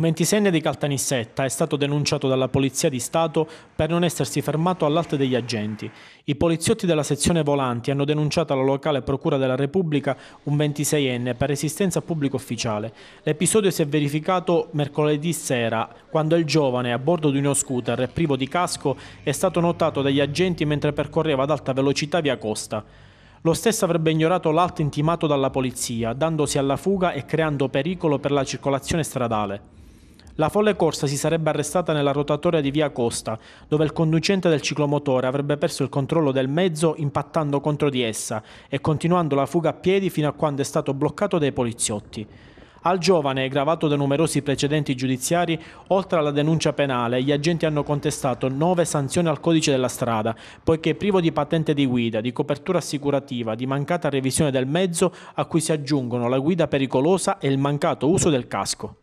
Un 26enne di Caltanissetta è stato denunciato dalla Polizia di Stato per non essersi fermato all'alto degli agenti. I poliziotti della sezione Volanti hanno denunciato alla locale Procura della Repubblica un 26enne per resistenza a pubblico ufficiale. L'episodio si è verificato mercoledì sera, quando il giovane, a bordo di uno scooter e privo di casco, è stato notato dagli agenti mentre percorreva ad alta velocità via Costa. Lo stesso avrebbe ignorato l'alto intimato dalla polizia, dandosi alla fuga e creando pericolo per la circolazione stradale. La folle corsa si sarebbe arrestata nella rotatoria di via Costa, dove il conducente del ciclomotore avrebbe perso il controllo del mezzo impattando contro di essa e continuando la fuga a piedi fino a quando è stato bloccato dai poliziotti. Al giovane, gravato da numerosi precedenti giudiziari, oltre alla denuncia penale, gli agenti hanno contestato nove sanzioni al codice della strada, poiché privo di patente di guida, di copertura assicurativa, di mancata revisione del mezzo, a cui si aggiungono la guida pericolosa e il mancato uso del casco.